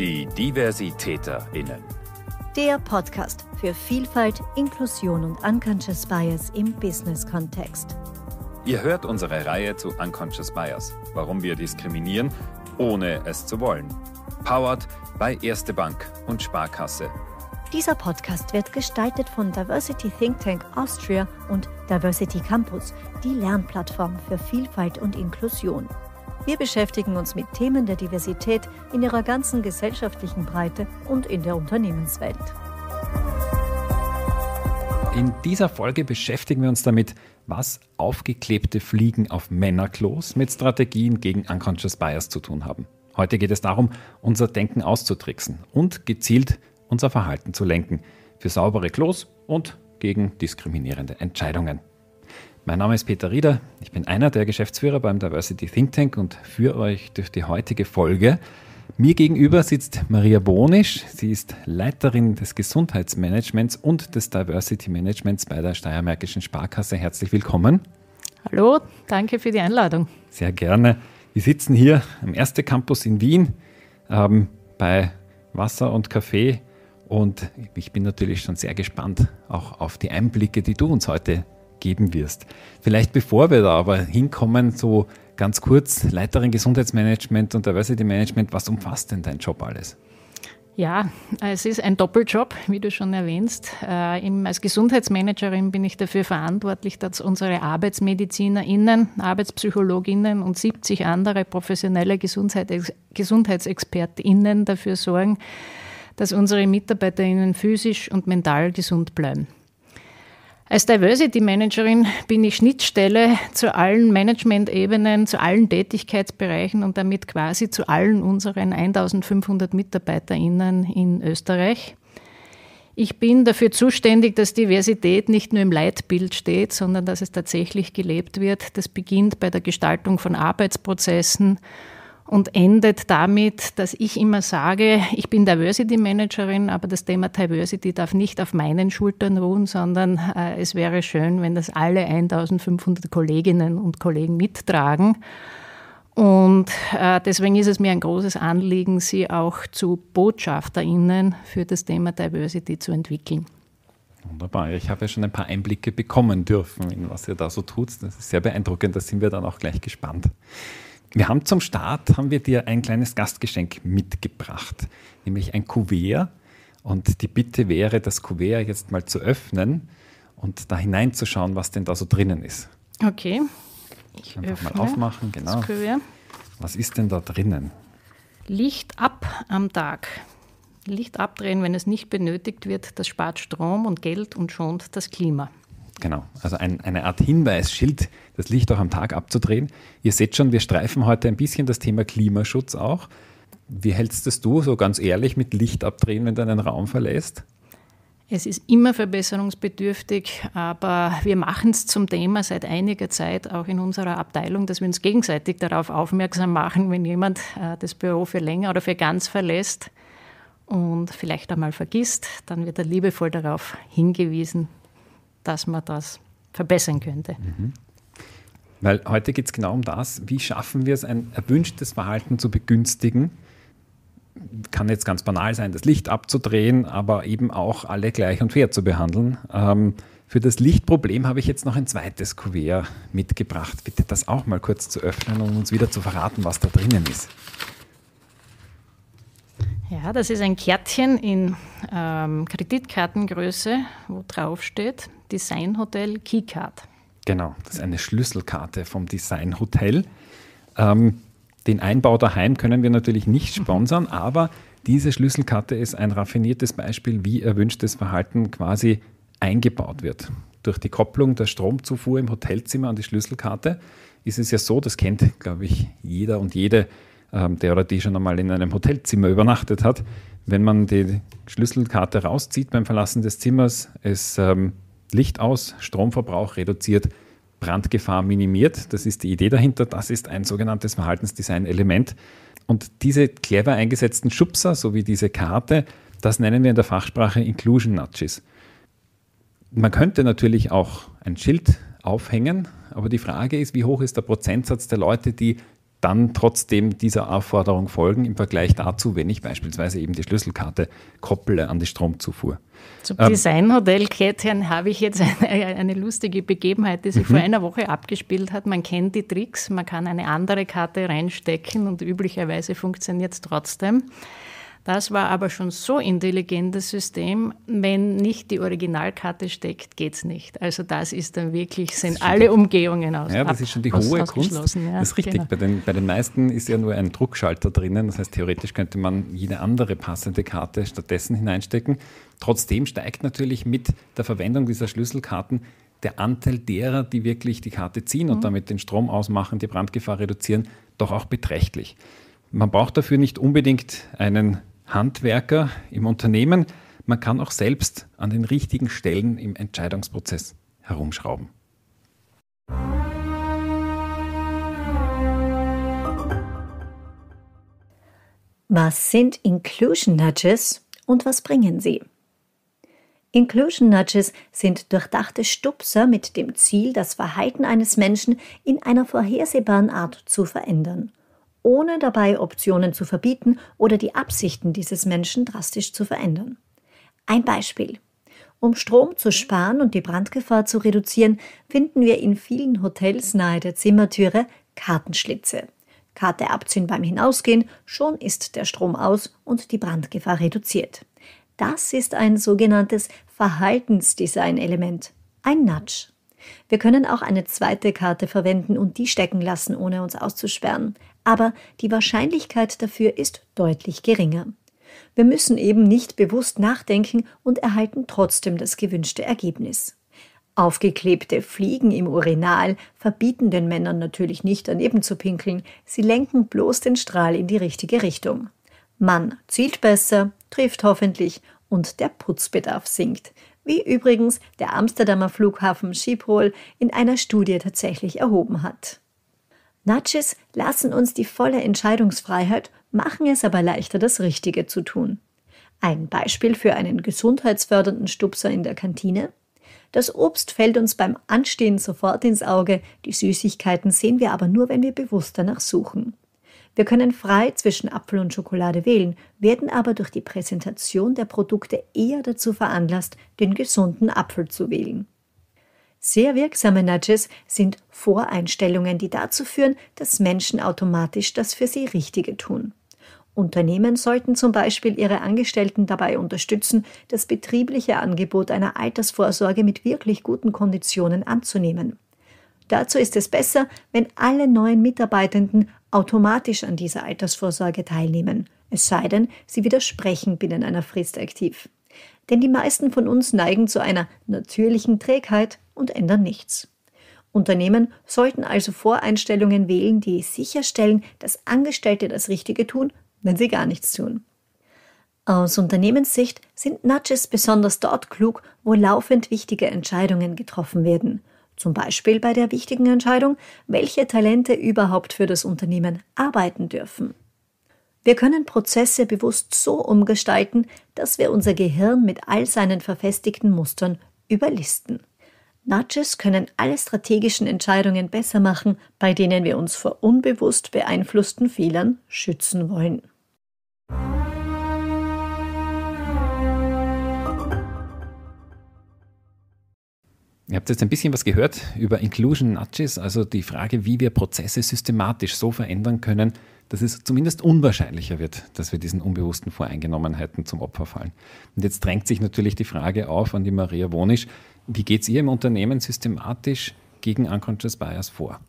Die DiversitäterInnen. Der Podcast für Vielfalt, Inklusion und Unconscious Bias im Business-Kontext. Ihr hört unsere Reihe zu Unconscious Bias, warum wir diskriminieren, ohne es zu wollen. Powered bei Erste Bank und Sparkasse. Dieser Podcast wird gestaltet von Diversity Think Tank Austria und Diversity Campus, die Lernplattform für Vielfalt und Inklusion. Wir beschäftigen uns mit Themen der Diversität in ihrer ganzen gesellschaftlichen Breite und in der Unternehmenswelt. In dieser Folge beschäftigen wir uns damit, was aufgeklebte Fliegen auf Männerklos mit Strategien gegen Unconscious Bias zu tun haben. Heute geht es darum, unser Denken auszutricksen und gezielt unser Verhalten zu lenken. Für saubere Klos und gegen diskriminierende Entscheidungen. Mein Name ist Peter Rieder, ich bin einer der Geschäftsführer beim Diversity Think Tank und führe euch durch die heutige Folge. Mir gegenüber sitzt Maria Bonisch, sie ist Leiterin des Gesundheitsmanagements und des Diversity Managements bei der Steiermärkischen Sparkasse. Herzlich willkommen. Hallo, danke für die Einladung. Sehr gerne. Wir sitzen hier am Erste Campus in Wien ähm, bei Wasser und Kaffee und ich bin natürlich schon sehr gespannt auch auf die Einblicke, die du uns heute geben wirst. Vielleicht bevor wir da aber hinkommen, so ganz kurz, Leiterin Gesundheitsmanagement und Diversity Management, was umfasst denn dein Job alles? Ja, es ist ein Doppeljob, wie du schon erwähnst. Äh, als Gesundheitsmanagerin bin ich dafür verantwortlich, dass unsere ArbeitsmedizinerInnen, ArbeitspsychologInnen und 70 andere professionelle GesundheitsexpertInnen dafür sorgen, dass unsere MitarbeiterInnen physisch und mental gesund bleiben. Als Diversity Managerin bin ich Schnittstelle zu allen Management-Ebenen, zu allen Tätigkeitsbereichen und damit quasi zu allen unseren 1500 MitarbeiterInnen in Österreich. Ich bin dafür zuständig, dass Diversität nicht nur im Leitbild steht, sondern dass es tatsächlich gelebt wird. Das beginnt bei der Gestaltung von Arbeitsprozessen und endet damit, dass ich immer sage, ich bin Diversity Managerin, aber das Thema Diversity darf nicht auf meinen Schultern ruhen, sondern äh, es wäre schön, wenn das alle 1500 Kolleginnen und Kollegen mittragen. Und äh, deswegen ist es mir ein großes Anliegen, sie auch zu Botschafterinnen für das Thema Diversity zu entwickeln. Wunderbar. Ich habe ja schon ein paar Einblicke bekommen dürfen, in was ihr da so tut. Das ist sehr beeindruckend. Da sind wir dann auch gleich gespannt. Wir haben zum Start, haben wir dir ein kleines Gastgeschenk mitgebracht, nämlich ein Kuvert. Und die Bitte wäre, das Kuvert jetzt mal zu öffnen und da hineinzuschauen, was denn da so drinnen ist. Okay. Ich Einfach mal aufmachen, genau. Was ist denn da drinnen? Licht ab am Tag. Licht abdrehen, wenn es nicht benötigt wird, das spart Strom und Geld und schont das Klima. Genau, also ein, eine Art Hinweisschild, das Licht auch am Tag abzudrehen. Ihr seht schon, wir streifen heute ein bisschen das Thema Klimaschutz auch. Wie hältst es du so ganz ehrlich mit Licht abdrehen, wenn du einen Raum verlässt? Es ist immer verbesserungsbedürftig, aber wir machen es zum Thema seit einiger Zeit auch in unserer Abteilung, dass wir uns gegenseitig darauf aufmerksam machen, wenn jemand äh, das Büro für länger oder für ganz verlässt und vielleicht einmal vergisst, dann wird er liebevoll darauf hingewiesen, dass man das verbessern könnte. Mhm. Weil heute geht es genau um das, wie schaffen wir es, ein erwünschtes Verhalten zu begünstigen. Kann jetzt ganz banal sein, das Licht abzudrehen, aber eben auch alle gleich und fair zu behandeln. Ähm, für das Lichtproblem habe ich jetzt noch ein zweites Kuvert mitgebracht. Bitte das auch mal kurz zu öffnen und um uns wieder zu verraten, was da drinnen ist. Ja, das ist ein Kärtchen in ähm, Kreditkartengröße, wo drauf steht, Designhotel Keycard. Genau, das ist eine Schlüsselkarte vom Designhotel. Ähm, den Einbau daheim können wir natürlich nicht sponsern, aber diese Schlüsselkarte ist ein raffiniertes Beispiel, wie erwünschtes Verhalten quasi eingebaut wird. Durch die Kopplung der Stromzufuhr im Hotelzimmer an die Schlüsselkarte ist es ja so, das kennt, glaube ich, jeder und jede, ähm, der oder die schon einmal in einem Hotelzimmer übernachtet hat. Wenn man die Schlüsselkarte rauszieht beim Verlassen des Zimmers, es ähm, Licht aus, Stromverbrauch reduziert, Brandgefahr minimiert. Das ist die Idee dahinter. Das ist ein sogenanntes Verhaltensdesign-Element. Und diese clever eingesetzten Schubser sowie diese Karte, das nennen wir in der Fachsprache Inclusion Nudges. Man könnte natürlich auch ein Schild aufhängen, aber die Frage ist, wie hoch ist der Prozentsatz der Leute, die dann trotzdem dieser Aufforderung folgen im Vergleich dazu, wenn ich beispielsweise eben die Schlüsselkarte kopple an die Stromzufuhr. Zum ähm, Designhotel Kettern habe ich jetzt eine, eine, lustige Begebenheit, die sich vor mhm. einer Woche abgespielt hat. Man kennt die Tricks, man kann eine andere Karte reinstecken und üblicherweise funktioniert es trotzdem. Das war aber schon so intelligentes System, wenn nicht die Originalkarte steckt, geht es nicht. Also das ist dann wirklich, sind alle Umgehungen aus. Ja, das ist schon die aus, hohe Kunst. Ja, das ist richtig. Genau. Bei, den, bei den meisten ist ja nur ein Druckschalter drinnen. Das heißt, theoretisch könnte man jede andere passende Karte stattdessen hineinstecken. Trotzdem steigt natürlich mit der Verwendung dieser Schlüsselkarten der Anteil derer, die wirklich die Karte ziehen und mhm. damit den Strom ausmachen, die Brandgefahr reduzieren, doch auch beträchtlich. Man braucht dafür nicht unbedingt einen Handwerker im Unternehmen. Man kann auch selbst an den richtigen Stellen im Entscheidungsprozess herumschrauben. Was sind Inclusion Nudges und was bringen sie? Inclusion Nudges sind durchdachte Stupser mit dem Ziel, das Verhalten eines Menschen in einer vorhersehbaren Art zu verändern ohne dabei Optionen zu verbieten oder die Absichten dieses Menschen drastisch zu verändern. Ein Beispiel. Um Strom zu sparen und die Brandgefahr zu reduzieren, finden wir in vielen Hotels nahe der Zimmertüre Kartenschlitze. Karte abziehen beim Hinausgehen, schon ist der Strom aus und die Brandgefahr reduziert. Das ist ein sogenanntes Verhaltensdesign-Element, ein Nudge. Wir können auch eine zweite Karte verwenden und die stecken lassen, ohne uns auszusperren aber die Wahrscheinlichkeit dafür ist deutlich geringer. Wir müssen eben nicht bewusst nachdenken und erhalten trotzdem das gewünschte Ergebnis. Aufgeklebte Fliegen im Urinal verbieten den Männern natürlich nicht daneben zu pinkeln, sie lenken bloß den Strahl in die richtige Richtung. Mann zielt besser, trifft hoffentlich und der Putzbedarf sinkt, wie übrigens der Amsterdamer Flughafen Schiphol in einer Studie tatsächlich erhoben hat. Nudges lassen uns die volle Entscheidungsfreiheit, machen es aber leichter, das Richtige zu tun. Ein Beispiel für einen gesundheitsfördernden Stupser in der Kantine. Das Obst fällt uns beim Anstehen sofort ins Auge, die Süßigkeiten sehen wir aber nur, wenn wir bewusst danach suchen. Wir können frei zwischen Apfel und Schokolade wählen, werden aber durch die Präsentation der Produkte eher dazu veranlasst, den gesunden Apfel zu wählen. Sehr wirksame Nudges sind Voreinstellungen, die dazu führen, dass Menschen automatisch das für sie Richtige tun. Unternehmen sollten zum Beispiel ihre Angestellten dabei unterstützen, das betriebliche Angebot einer Altersvorsorge mit wirklich guten Konditionen anzunehmen. Dazu ist es besser, wenn alle neuen Mitarbeitenden automatisch an dieser Altersvorsorge teilnehmen, es sei denn, sie widersprechen binnen einer Frist aktiv. Denn die meisten von uns neigen zu einer natürlichen Trägheit und ändern nichts. Unternehmen sollten also Voreinstellungen wählen, die sicherstellen, dass Angestellte das Richtige tun, wenn sie gar nichts tun. Aus Unternehmenssicht sind Nudges besonders dort klug, wo laufend wichtige Entscheidungen getroffen werden. Zum Beispiel bei der wichtigen Entscheidung, welche Talente überhaupt für das Unternehmen arbeiten dürfen. Wir können Prozesse bewusst so umgestalten, dass wir unser Gehirn mit all seinen verfestigten Mustern überlisten. Nudges können alle strategischen Entscheidungen besser machen, bei denen wir uns vor unbewusst beeinflussten Fehlern schützen wollen. Ihr habt jetzt ein bisschen was gehört über Inclusion Nudges, also die Frage, wie wir Prozesse systematisch so verändern können, dass es zumindest unwahrscheinlicher wird, dass wir diesen unbewussten Voreingenommenheiten zum Opfer fallen. Und jetzt drängt sich natürlich die Frage auf an die Maria Wonisch, wie geht es ihr im Unternehmen systematisch gegen Unconscious Bias vor?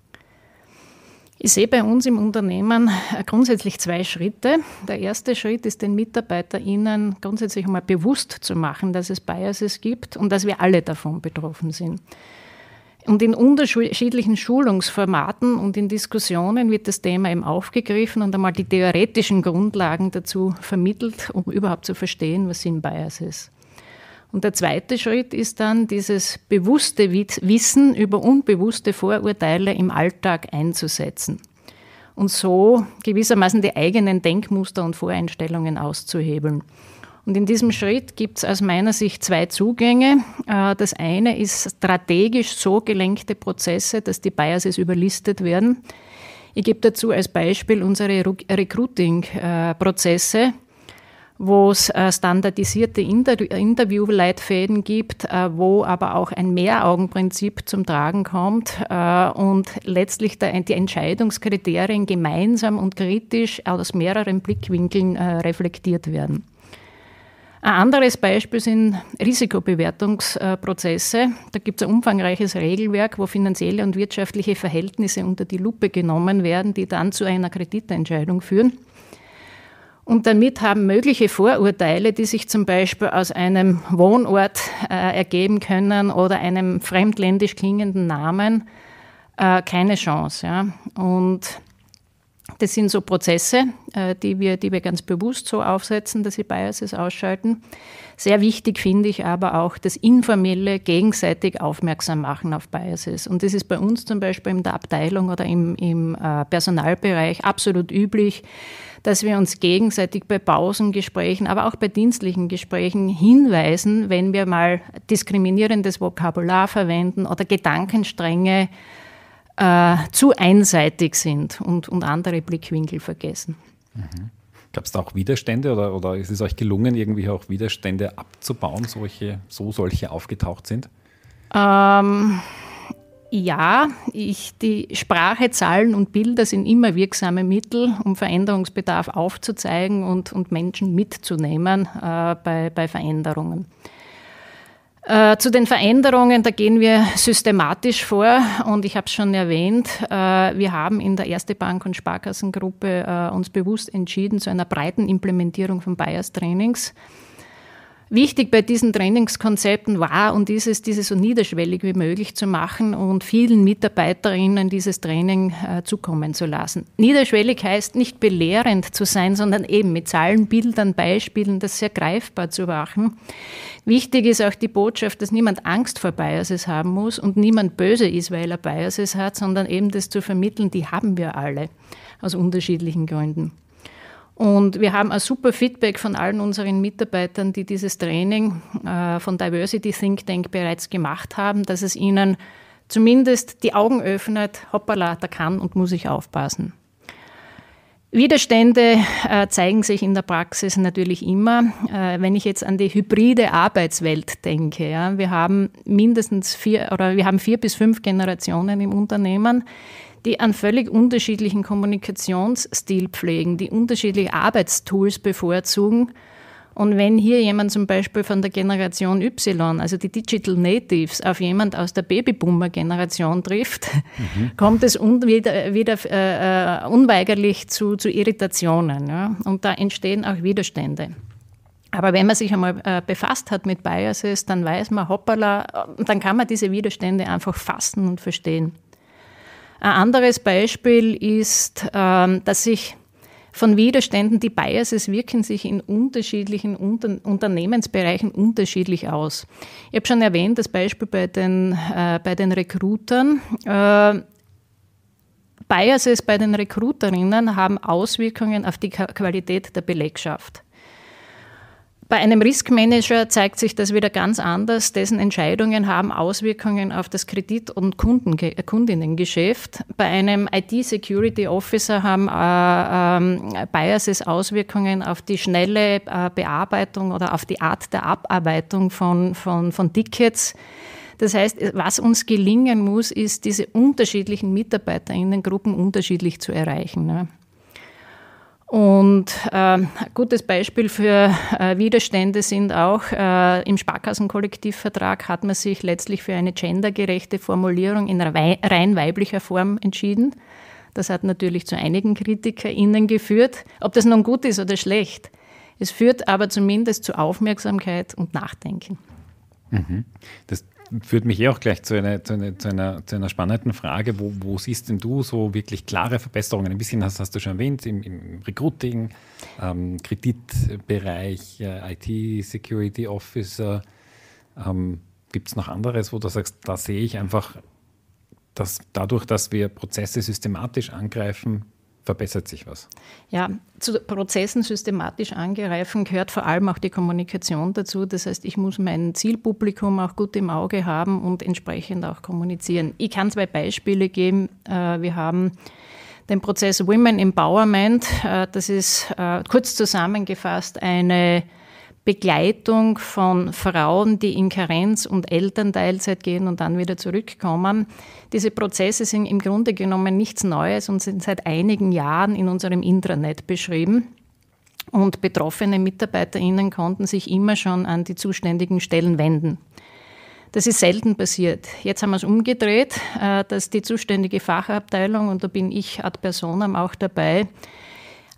Ich sehe bei uns im Unternehmen äh, grundsätzlich zwei Schritte. Der erste Schritt ist, den MitarbeiterInnen grundsätzlich einmal bewusst zu machen, dass es Biases gibt und dass wir alle davon betroffen sind. Und in unterschiedlichen Schulungsformaten und in Diskussionen wird das Thema eben aufgegriffen und einmal die theoretischen Grundlagen dazu vermittelt, um überhaupt zu verstehen, was sind Biases. Und der zweite Schritt ist dann, dieses bewusste Wissen über unbewusste Vorurteile im Alltag einzusetzen und so gewissermaßen die eigenen Denkmuster und Voreinstellungen auszuhebeln. Und in diesem Schritt gibt es aus meiner Sicht zwei Zugänge. Äh, das eine ist strategisch so gelenkte Prozesse, dass die Biases überlistet werden. Ich gebe dazu als Beispiel unsere Recruiting-Prozesse. Äh, wo es äh, standardisierte Inter Interviewleitfäden gibt, äh, wo aber auch ein Mehraugenprinzip zum Tragen kommt äh, und letztlich die Entscheidungskriterien gemeinsam und kritisch aus mehreren Blickwinkeln reflektiert werden. Ein anderes Beispiel sind Risikobewertungsprozesse. Da gibt es ein umfangreiches Regelwerk, wo finanzielle und wirtschaftliche Verhältnisse unter die Lupe genommen werden, die dann zu einer Kreditentscheidung führen. Und damit haben mögliche Vorurteile, die sich zum Beispiel aus einem Wohnort äh, ergeben können oder einem fremdländisch klingenden Namen, äh, keine Chance. Ja. Und das sind so Prozesse, äh, die wir, die wir ganz bewusst so aufsetzen, dass sie Biases ausschalten. Sehr wichtig finde ich aber auch das informelle gegenseitig aufmerksam machen auf Biases. Und das ist bei uns zum Beispiel in der Abteilung oder im, im äh, Personalbereich absolut üblich, dass wir uns gegenseitig bei Pausengesprächen, aber auch bei dienstlichen Gesprächen hinweisen, wenn wir mal diskriminierendes Vokabular verwenden oder Gedankenstränge äh, zu einseitig sind und, und andere Blickwinkel vergessen. Mhm. Gab es da auch Widerstände oder, oder ist es euch gelungen, irgendwie auch Widerstände abzubauen, solche, so solche aufgetaucht sind? Ähm, ja, ich, die Sprache, Zahlen und Bilder sind immer wirksame Mittel, um Veränderungsbedarf aufzuzeigen und, und Menschen mitzunehmen äh, bei, bei Veränderungen. Äh, zu den Veränderungen, da gehen wir systematisch vor und ich habe es schon erwähnt, äh, wir haben in der Erste Bank- und Sparkassengruppe äh, uns bewusst entschieden zu einer breiten Implementierung von Bias-Trainings. Wichtig bei diesen Trainingskonzepten war und ist es, diese so niederschwellig wie möglich zu machen und vielen Mitarbeiterinnen dieses Training äh, zukommen zu lassen. Niederschwellig heißt nicht belehrend zu sein, sondern eben mit Zahlen, Bildern, Beispielen das sehr greifbar zu machen. Wichtig ist auch die Botschaft, dass niemand Angst vor Biases haben muss und niemand böse ist, weil er Biases hat, sondern eben das zu vermitteln, die haben wir alle aus unterschiedlichen Gründen. Und wir haben ein super Feedback von allen unseren Mitarbeitern, die dieses Training äh, von Diversity Think Tank bereits gemacht haben, dass es ihnen zumindest die Augen öffnet, hoppala, da kann und muss ich aufpassen. Widerstände äh, zeigen sich in der Praxis natürlich immer. Äh, wenn ich jetzt an die hybride Arbeitswelt denke, wir haben mindestens vier oder wir haben vier bis fünf Generationen im Unternehmen, die einen völlig unterschiedlichen Kommunikationsstil pflegen, die unterschiedliche Arbeitstools bevorzugen. Und wenn hier jemand zum Beispiel von der Generation Y, also die Digital Natives, auf jemand aus der Babyboomer-Generation trifft, mhm. kommt es un wieder, wieder äh, äh, unweigerlich zu, zu Irritationen. Ja? Und da entstehen auch Widerstände. Aber wenn man sich einmal äh, befasst hat mit Biases, dann weiß man, hoppala, äh, dann kann man diese Widerstände einfach fassen und verstehen. Ein anderes Beispiel ist, ähm, dass sich von Widerständen, die Biases wirken sich in unterschiedlichen Unter Unternehmensbereichen unterschiedlich aus. Ich habe schon erwähnt, das Beispiel bei den, äh, bei den Recruitern. Äh, Biases bei den Recruiterinnen haben Auswirkungen auf die Qualität der Belegschaft. Bei einem Risk Manager zeigt sich das wieder ganz anders. Dessen Entscheidungen haben Auswirkungen auf das Kredit- und Kunden äh, Kundinnengeschäft. Bei einem IT-Security Officer haben äh, äh, Biases Auswirkungen auf die schnelle äh, Bearbeitung oder auf die Art der Abarbeitung von, von, von Tickets. Das heißt, was uns gelingen muss, ist, diese unterschiedlichen Mitarbeiter in den Gruppen unterschiedlich zu erreichen. Ne? Und äh, ein gutes Beispiel für äh, Widerstände sind auch, äh, im Sparkassenkollektivvertrag hat man sich letztlich für eine gendergerechte Formulierung in rein weiblicher Form entschieden. Das hat natürlich zu einigen KritikerInnen geführt. Ob das nun gut ist oder schlecht, es führt aber zumindest zu Aufmerksamkeit und Nachdenken. Mhm. Das führt mich eh auch gleich zu einer, zu einer, zu einer, zu einer spannenden Frage. Wo, wo, siehst denn du so wirklich klare Verbesserungen? Ein bisschen hast, hast du schon erwähnt, im, im Recruiting, ähm, Kreditbereich, äh, IT, Security Officer. Ähm, Gibt es noch anderes, wo du sagst, da sehe ich einfach, dass dadurch, dass wir Prozesse systematisch angreifen, verbessert sich was. Ja, zu Prozessen systematisch angreifen gehört vor allem auch die Kommunikation dazu. Das heißt, ich muss mein Zielpublikum auch gut im Auge haben und entsprechend auch kommunizieren. Ich kann zwei Beispiele geben. Äh, wir haben den Prozess Women Empowerment. Äh, das ist äh, kurz zusammengefasst eine Begleitung von Frauen, die in Karenz und Elternteilzeit gehen und dann wieder zurückkommen. Diese Prozesse sind im Grunde genommen nichts Neues und sind seit einigen Jahren in unserem Intranet beschrieben. Und betroffene MitarbeiterInnen konnten sich immer schon an die zuständigen Stellen wenden. Das ist selten passiert. Jetzt haben wir es umgedreht, äh, dass die zuständige Fachabteilung, und da bin ich ad personam auch dabei,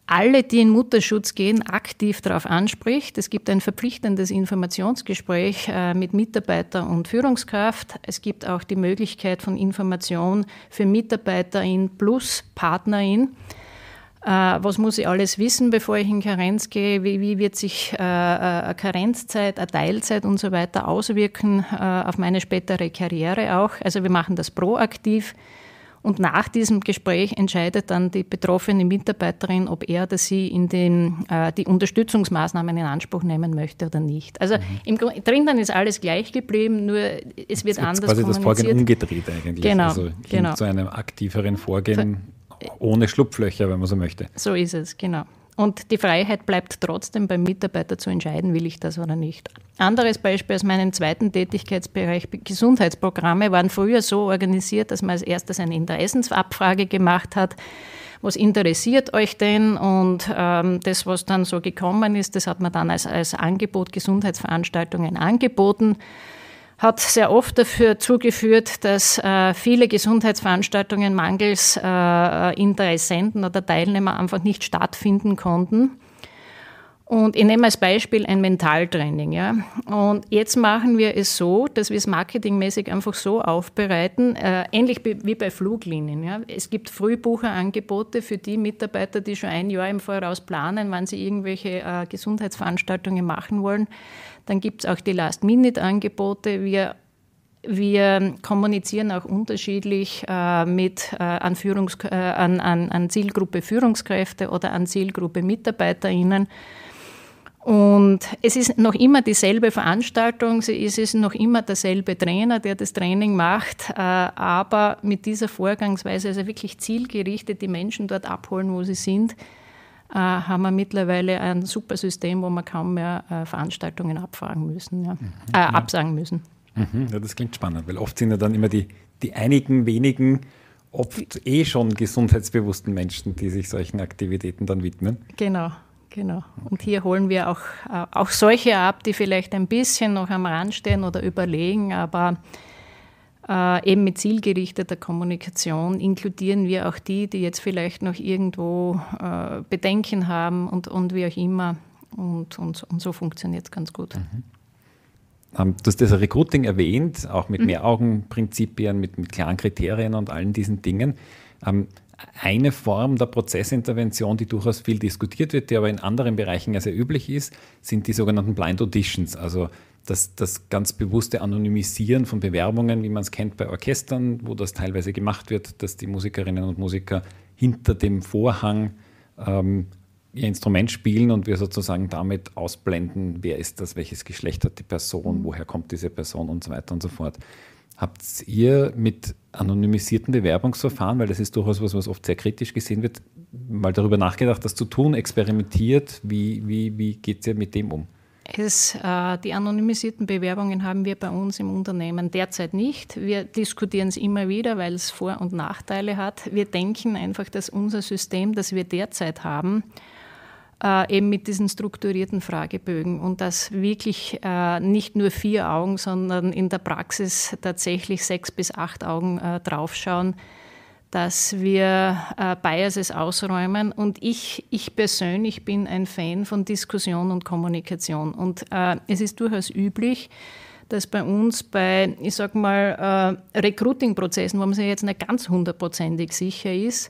alle, die in Mutterschutz gehen, aktiv darauf anspricht. Es gibt ein verpflichtendes Informationsgespräch äh, mit Mitarbeiter und Führungskraft. Es gibt auch die Möglichkeit von Information für Mitarbeiterin plus Partnerin. Äh, was muss ich alles wissen, bevor ich in Karenz gehe? Wie, wird sich äh, eine Karenzzeit, eine Teilzeit und so weiter auswirken auf meine spätere Karriere auch? Also wir machen das proaktiv. Und nach diesem Gespräch entscheidet dann die betroffene Mitarbeiterin, ob er oder sie in den, äh, die Unterstützungsmaßnahmen in Anspruch nehmen möchte oder nicht. Also mhm. im Grunde drinnen ist alles gleich geblieben, nur es wird es anders quasi kommuniziert. quasi das Vorgehen umgedreht eigentlich. Genau, also genau. zu einem aktiveren Vorgehen ohne Schlupflöcher, wenn man so möchte. So ist es, genau. Und die Freiheit bleibt trotzdem beim Mitarbeiter zu entscheiden, will ich das oder nicht. Anderes Beispiel aus meinem zweiten Tätigkeitsbereich, Gesundheitsprogramme waren früher so organisiert, dass man als erstes eine Interessensabfrage gemacht hat. Was interessiert euch denn? Und ähm, das, was dann so gekommen ist, das hat man dann als, als Angebot Gesundheitsveranstaltungen angeboten hat sehr oft dafür zugeführt, dass äh, viele Gesundheitsveranstaltungen mangels äh, äh Interessenten oder Teilnehmer einfach nicht stattfinden konnten. Und ich nehme als Beispiel ein Mentaltraining. Ja? Und jetzt machen wir es so, dass wir es marketingmäßig einfach so aufbereiten, äh, ähnlich wie bei Fluglinien. Ja? Es gibt Frühbucherangebote für die Mitarbeiter, die schon ein Jahr im Voraus planen, wann sie irgendwelche äh, Gesundheitsveranstaltungen machen wollen. Dann gibt es auch die Last-Minute-Angebote. Wir wir kommunizieren auch unterschiedlich äh, mit äh, an, Führungs äh, an, an, an Zielgruppe Führungskräfte oder an Zielgruppe MitarbeiterInnen. Und es ist noch immer dieselbe Veranstaltung, es ist noch immer derselbe Trainer, der das Training macht, äh, aber mit dieser Vorgangsweise, also wirklich zielgerichtet die Menschen dort abholen, wo sie sind, äh, haben wir mittlerweile ein super System, wo wir kaum mehr äh, Veranstaltungen abfragen müssen, ja. Mhm, äh, absagen müssen. Mhm, ja, das klingt spannend, weil oft sind ja dann immer die, die einigen wenigen, oft eh schon gesundheitsbewussten Menschen, die sich solchen Aktivitäten dann widmen. Genau. Genau. Okay. Und hier holen wir auch, äh, auch solche ab, die vielleicht ein bisschen noch am Rand stehen oder überlegen, aber äh, eben mit zielgerichteter Kommunikation inkludieren wir auch die, die jetzt vielleicht noch irgendwo äh, Bedenken haben und, und wie auch immer. Und, und, und so funktioniert es ganz gut. Mhm. Ähm, du hast das Recruiting erwähnt, auch mit mhm. Mehraugenprinzipien, mit, mit klaren Kriterien und allen diesen Dingen. Ähm, eine Form der Prozessintervention, die durchaus viel diskutiert wird, die aber in anderen Bereichen ja sehr üblich ist, sind die sogenannten Blind Auditions, also das, das ganz bewusste Anonymisieren von Bewerbungen, wie man es kennt bei Orchestern, wo das teilweise gemacht wird, dass die Musikerinnen und Musiker hinter dem Vorhang ähm, ihr Instrument spielen und wir sozusagen damit ausblenden, wer ist das, welches Geschlecht hat die Person, mhm. woher kommt diese Person und so weiter und so fort. Habt ihr mit anonymisierten Bewerbungsverfahren, weil das ist durchaus was, was oft sehr kritisch gesehen wird, mal darüber nachgedacht, das zu tun, experimentiert. Wie, wie, wie geht ihr mit dem um? Es, äh, die anonymisierten Bewerbungen haben wir bei uns im Unternehmen derzeit nicht. Wir diskutieren es immer wieder, weil es Vor- und Nachteile hat. Wir denken einfach, dass unser System, das wir derzeit haben, äh, eben mit diesen strukturierten Fragebögen und dass wirklich äh, nicht nur vier Augen, sondern in der Praxis tatsächlich sechs bis acht Augen äh, draufschauen, dass wir äh, Biases ausräumen. Und ich, ich persönlich bin ein Fan von Diskussion und Kommunikation. Und äh, es ist durchaus üblich, dass bei uns bei, ich sag mal, äh, Recruiting-Prozessen, wo man sich jetzt nicht ganz hundertprozentig sicher ist,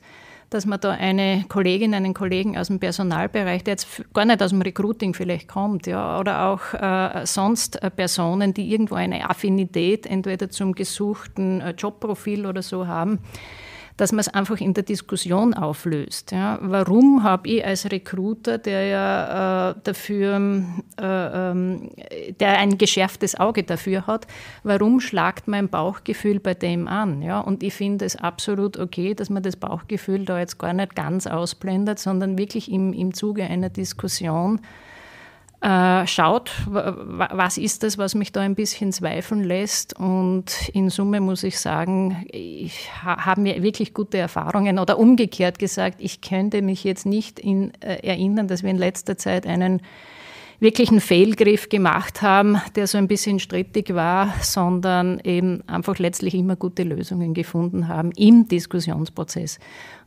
dass man da eine Kollegin, einen Kollegen aus dem Personalbereich, der jetzt gar nicht aus dem Recruiting vielleicht kommt, ja, oder auch äh, sonst äh, Personen, die irgendwo eine Affinität entweder zum gesuchten äh, Jobprofil oder so haben, dass man es einfach in der Diskussion auflöst. Ja. Warum habe ich als Recruiter, der ja äh, dafür, äh, äh, der ein geschärftes Auge dafür hat, warum schlagt mein Bauchgefühl bei dem an? Ja? Und ich finde es absolut okay, dass man das Bauchgefühl da jetzt gar nicht ganz ausblendet, sondern wirklich im, im Zuge einer Diskussion äh, schaut, was ist das, was mich da ein bisschen zweifeln lässt. Und in Summe muss ich sagen, ich habe mir wirklich gute Erfahrungen oder umgekehrt gesagt, ich könnte mich jetzt nicht in, äh, erinnern, dass wir in letzter Zeit einen wirklichen Fehlgriff gemacht haben, der so ein bisschen strittig war, sondern eben einfach letztlich immer gute Lösungen gefunden haben im Diskussionsprozess.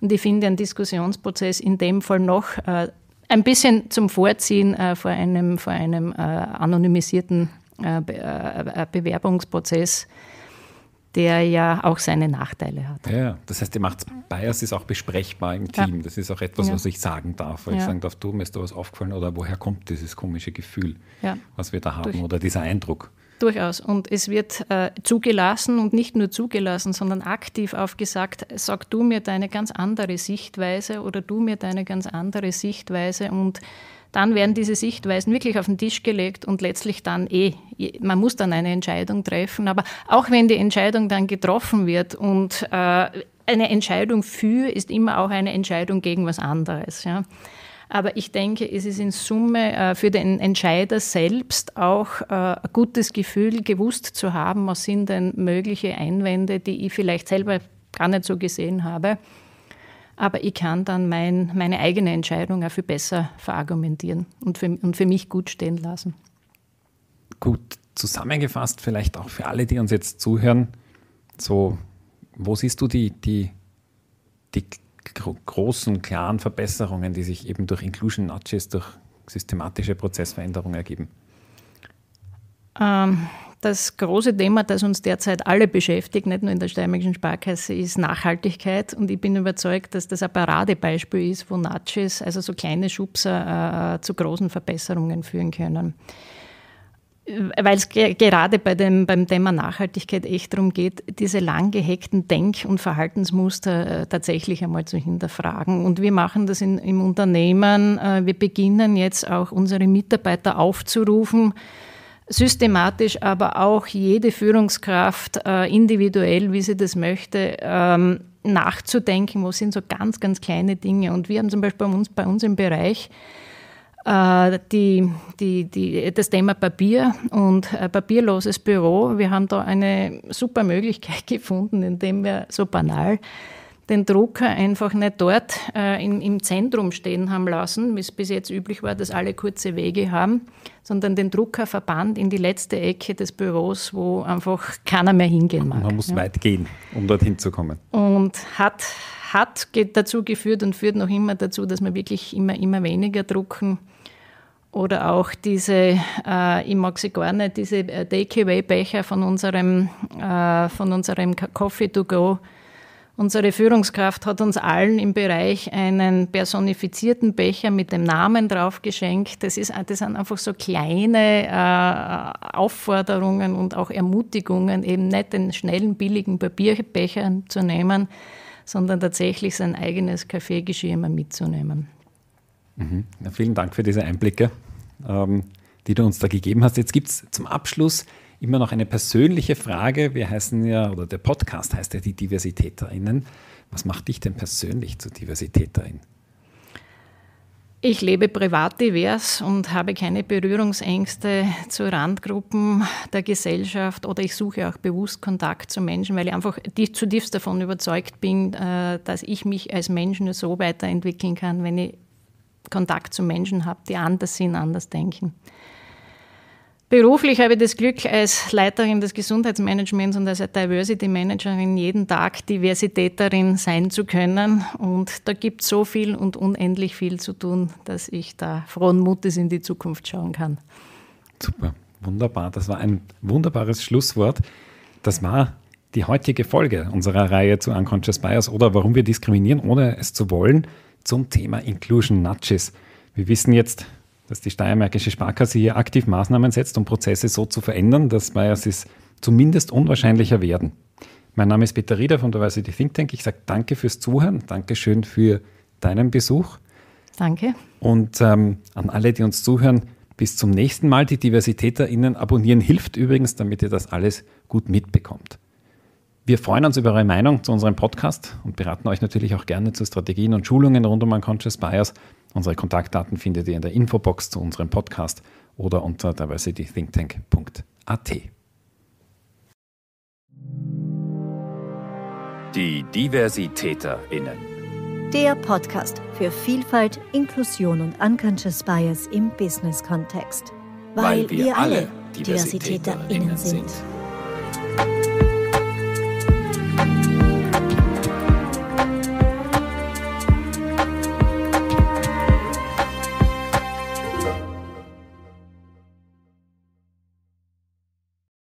Und ich finde, ein Diskussionsprozess in dem Fall noch äh, ein bisschen zum Vorziehen äh, vor einem, vor einem äh, anonymisierten äh, Be äh, äh, Bewerbungsprozess, der ja auch seine Nachteile hat. Ja, das heißt, ihr macht Bias ist auch besprechbar im Team. Ja. Das ist auch etwas, ja. was ich sagen darf, weil ja. ich sagen darf, du, mir ist da was aufgefallen oder woher kommt dieses komische Gefühl, was wir da haben Durch. oder dieser Eindruck. Durchaus. Und es wird äh, zugelassen und nicht nur zugelassen, sondern aktiv aufgesagt, sag du mir deine ganz andere Sichtweise oder du mir deine ganz andere Sichtweise und dann werden diese Sichtweisen wirklich auf den Tisch gelegt und letztlich dann eh, man muss dann eine Entscheidung treffen, aber auch wenn die Entscheidung dann getroffen wird und äh, eine Entscheidung für ist immer auch eine Entscheidung gegen was anderes. Ja. Aber ich denke, es ist in Summe äh, für den Entscheider selbst auch äh, ein gutes Gefühl, gewusst zu haben, was sind denn mögliche Einwände, die ich vielleicht selber gar nicht so gesehen habe. Aber ich kann dann mein, meine eigene Entscheidung auch viel besser verargumentieren und für, und für mich gut stehen lassen. Gut zusammengefasst, vielleicht auch für alle, die uns jetzt zuhören, so, wo siehst du die, die, die gro großen, klaren Verbesserungen, die sich eben durch Inclusion Nudges, durch systematische Prozessveränderungen ergeben? Ähm, das große Thema, das uns derzeit alle beschäftigt, nicht nur in der Steirmischen Sparkasse, ist Nachhaltigkeit. Und ich bin überzeugt, dass das ein Paradebeispiel ist, wo Nudges, also so kleine Schubser, äh, äh zu großen Verbesserungen führen können weil es gerade bei dem, beim Thema Nachhaltigkeit echt darum geht, diese lang gehackten Denk- und Verhaltensmuster äh, tatsächlich einmal zu hinterfragen. Und wir machen das in, im Unternehmen. Äh, wir beginnen jetzt auch unsere Mitarbeiter aufzurufen, systematisch, aber auch jede Führungskraft äh, individuell, wie sie das möchte, ähm, nachzudenken, wo sind so ganz, ganz kleine Dinge. Und wir haben zum Beispiel bei uns, bei uns im Bereich, äh, die, die, die, das Thema Papier und äh, papierloses Büro. Wir haben da eine super Möglichkeit gefunden, indem wir so banal den Drucker einfach nicht dort äh, im, im, Zentrum stehen haben lassen, wie es bis jetzt üblich war, dass alle kurze Wege haben, sondern den Drucker verbannt in die letzte Ecke des Büros, wo einfach keiner mehr hingehen mag. Man muss ja. weit gehen, um dorthin zu kommen. Und hat, hat dazu geführt und führt noch immer dazu, dass man wirklich immer, immer weniger drucken oder auch diese, äh, ich mag sie gar diese äh, Takeaway-Becher von unserem, äh, von unserem Coffee to go. Unsere Führungskraft hat uns allen im Bereich einen personifizierten Becher mit dem Namen drauf geschenkt. Das, ist, das sind einfach so kleine äh, Aufforderungen und auch Ermutigungen, eben nicht den schnellen, billigen Papierbecher zu nehmen, sondern tatsächlich sein eigenes Kaffeegeschirr mitzunehmen. Mhm. Ja, vielen Dank für diese Einblicke ähm, die du uns da gegeben hast. Jetzt gibt es zum Abschluss immer noch eine persönliche Frage. Wir heißen ja, oder der Podcast heißt ja die DiversitäterInnen. Was macht dich denn persönlich zur DiversitäterIn? Ich lebe privat divers und habe keine Berührungsängste zu Randgruppen der Gesellschaft oder ich suche auch bewusst Kontakt zu Menschen, weil ich einfach zutiefst davon überzeugt bin, äh, dass ich mich als Mensch nur so weiterentwickeln kann, wenn ich Kontakt zu Menschen habe, die anders sind, anders denken. Beruflich habe ich das Glück, als Leiterin des Gesundheitsmanagements und als Diversity Managerin jeden Tag Diversitäterin sein zu können. Und da gibt es so viel und unendlich viel zu tun, dass ich da frohen Mutes in die Zukunft schauen kann. Super, wunderbar. Das war ein wunderbares Schlusswort. Das war die heutige Folge unserer Reihe zu Unconscious Bias oder warum wir diskriminieren, ohne es zu wollen zum Thema Inclusion Nudges. Wir wissen jetzt, dass die Steiermärkische Sparkasse hier aktiv Maßnahmen setzt, um Prozesse so zu verändern, dass Biases zumindest unwahrscheinlicher werden. Mein Name ist Peter Rieder von der Diversity Think Tank. Ich sage danke fürs Zuhören, Dankeschön für deinen Besuch. Danke. Und ähm, an alle, die uns zuhören, bis zum nächsten Mal. Die DiversitäterInnen abonnieren hilft übrigens, damit ihr das alles gut mitbekommt. Wir freuen uns über eure Meinung zu unserem Podcast und beraten euch natürlich auch gerne zu Strategien und Schulungen rund um Unconscious Bias. Unsere Kontaktdaten findet ihr in der Infobox zu unserem Podcast oder unter diversitythinktank.at. Die DiversitäterInnen. Der Podcast für Vielfalt, Inklusion und Unconscious Bias im Business-Kontext. Weil, Weil, wir alle DiversitäterInnen, DiversitäterInnen sind.